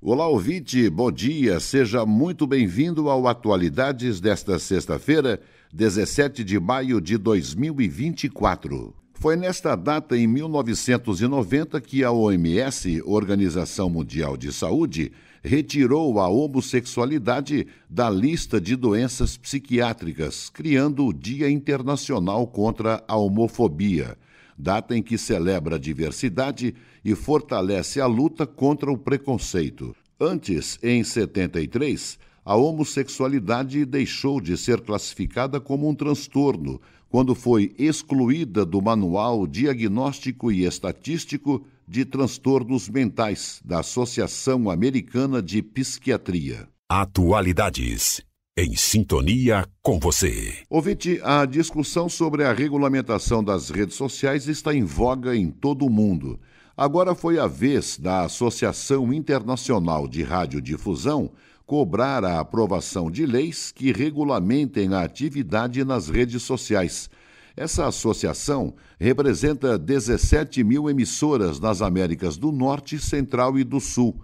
Olá, ouvinte, bom dia, seja muito bem-vindo ao Atualidades desta sexta-feira, 17 de maio de 2024. Foi nesta data, em 1990, que a OMS, Organização Mundial de Saúde, retirou a homossexualidade da lista de doenças psiquiátricas, criando o Dia Internacional contra a Homofobia data em que celebra a diversidade e fortalece a luta contra o preconceito. Antes, em 73, a homossexualidade deixou de ser classificada como um transtorno quando foi excluída do Manual Diagnóstico e Estatístico de Transtornos Mentais da Associação Americana de Psiquiatria. Atualidades em sintonia com você. Ouvinte, a discussão sobre a regulamentação das redes sociais está em voga em todo o mundo. Agora foi a vez da Associação Internacional de Radiodifusão cobrar a aprovação de leis que regulamentem a atividade nas redes sociais. Essa associação representa 17 mil emissoras nas Américas do Norte, Central e do Sul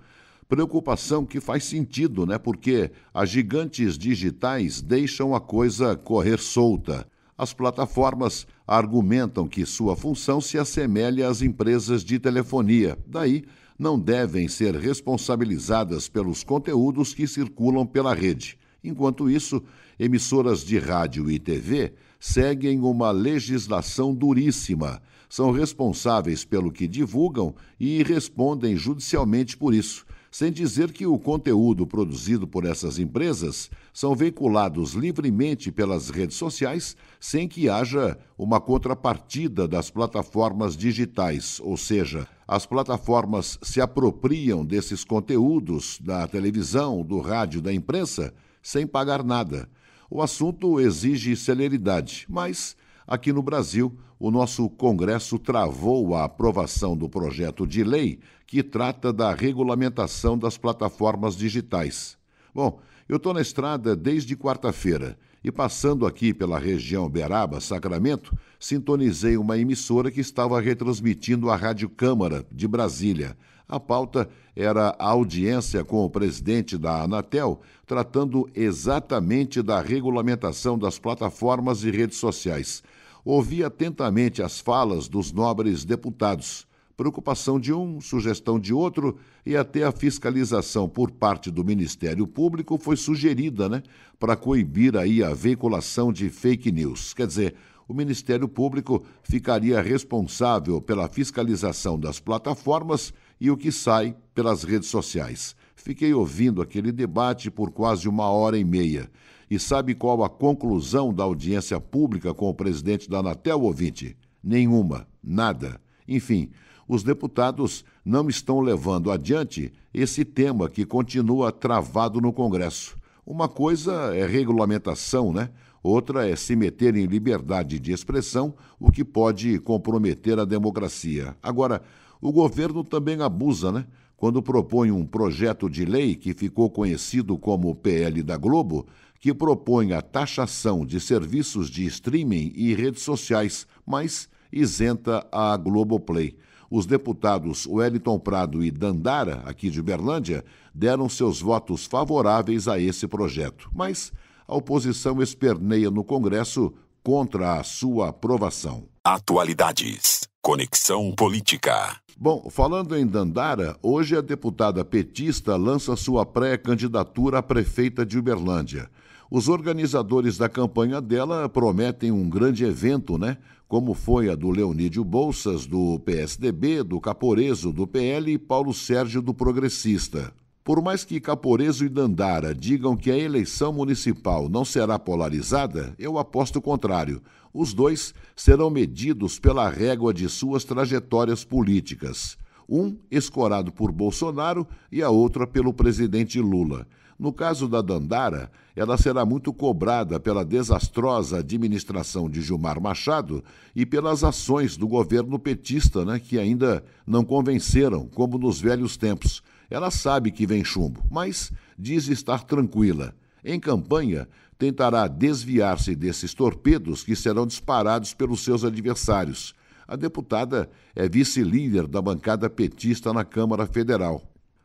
Preocupação que faz sentido, né? Porque as gigantes digitais deixam a coisa correr solta. As plataformas argumentam que sua função se assemelha às empresas de telefonia. Daí, não devem ser responsabilizadas pelos conteúdos que circulam pela rede. Enquanto isso, emissoras de rádio e TV seguem uma legislação duríssima. São responsáveis pelo que divulgam e respondem judicialmente por isso sem dizer que o conteúdo produzido por essas empresas são veiculados livremente pelas redes sociais, sem que haja uma contrapartida das plataformas digitais, ou seja, as plataformas se apropriam desses conteúdos da televisão, do rádio, da imprensa, sem pagar nada. O assunto exige celeridade, mas aqui no Brasil o nosso Congresso travou a aprovação do projeto de lei que trata da regulamentação das plataformas digitais. Bom, eu estou na estrada desde quarta-feira e, passando aqui pela região Beraba, Sacramento, sintonizei uma emissora que estava retransmitindo a Rádio Câmara de Brasília. A pauta era a audiência com o presidente da Anatel, tratando exatamente da regulamentação das plataformas e redes sociais ouvi atentamente as falas dos nobres deputados, preocupação de um, sugestão de outro e até a fiscalização por parte do Ministério Público foi sugerida, né, para coibir aí a veiculação de fake news. Quer dizer, o Ministério Público ficaria responsável pela fiscalização das plataformas e o que sai pelas redes sociais. Fiquei ouvindo aquele debate por quase uma hora e meia. E sabe qual a conclusão da audiência pública com o presidente da Anatel, ouvinte? Nenhuma, nada. Enfim, os deputados não estão levando adiante esse tema que continua travado no Congresso. Uma coisa é regulamentação, né? Outra é se meter em liberdade de expressão, o que pode comprometer a democracia. Agora, o governo também abusa, né? quando propõe um projeto de lei que ficou conhecido como PL da Globo, que propõe a taxação de serviços de streaming e redes sociais, mas isenta a Globoplay. Os deputados Wellington Prado e Dandara, aqui de Berlândia, deram seus votos favoráveis a esse projeto, mas a oposição esperneia no Congresso contra a sua aprovação. Atualidades. Conexão Política. Bom, falando em Dandara, hoje a deputada petista lança sua pré-candidatura a prefeita de Uberlândia. Os organizadores da campanha dela prometem um grande evento, né? Como foi a do Leonídio Bolsas, do PSDB, do Caporeso, do PL e Paulo Sérgio, do Progressista. Por mais que Caporeso e Dandara digam que a eleição municipal não será polarizada, eu aposto o contrário. Os dois serão medidos pela régua de suas trajetórias políticas. Um escorado por Bolsonaro e a outra pelo presidente Lula. No caso da Dandara, ela será muito cobrada pela desastrosa administração de Gilmar Machado e pelas ações do governo petista, né, que ainda não convenceram, como nos velhos tempos. Ela sabe que vem chumbo, mas diz estar tranquila. Em campanha, tentará desviar-se desses torpedos que serão disparados pelos seus adversários. A deputada é vice-líder da bancada petista na Câmara Federal.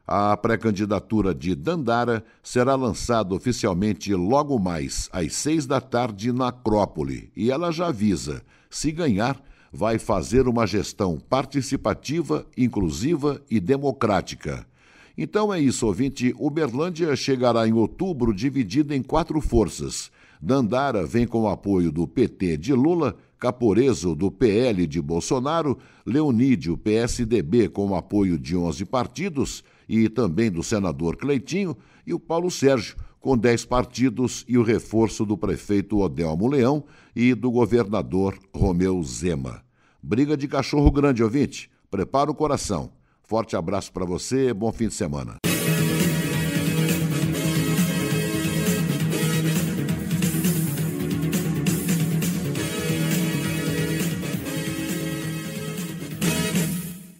A pré-candidatura de Dandara será lançada oficialmente logo mais, às seis da tarde, na Acrópole, e ela já avisa: se ganhar, vai fazer uma gestão participativa, inclusiva e democrática. Então é isso, ouvinte. Uberlândia chegará em outubro dividida em quatro forças. Dandara vem com o apoio do PT de Lula, Caporeso do PL de Bolsonaro, Leonídio PSDB com o apoio de 11 partidos e também do senador Cleitinho e o Paulo Sérgio com 10 partidos e o reforço do prefeito Odelmo Leão e do governador Romeu Zema. Briga de cachorro grande, ouvinte. Prepara o coração. Forte abraço para você, bom fim de semana.